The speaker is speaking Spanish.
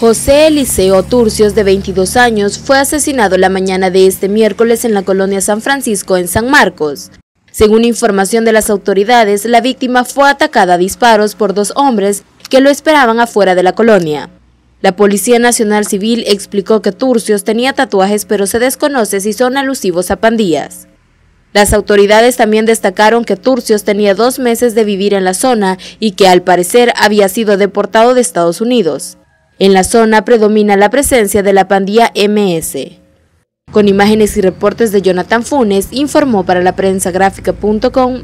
José Eliseo Turcios, de 22 años, fue asesinado la mañana de este miércoles en la colonia San Francisco, en San Marcos. Según información de las autoridades, la víctima fue atacada a disparos por dos hombres que lo esperaban afuera de la colonia. La Policía Nacional Civil explicó que Turcios tenía tatuajes pero se desconoce si son alusivos a pandillas. Las autoridades también destacaron que Turcios tenía dos meses de vivir en la zona y que al parecer había sido deportado de Estados Unidos. En la zona predomina la presencia de la pandilla MS. Con imágenes y reportes de Jonathan Funes, informó para la prensa gráfica.com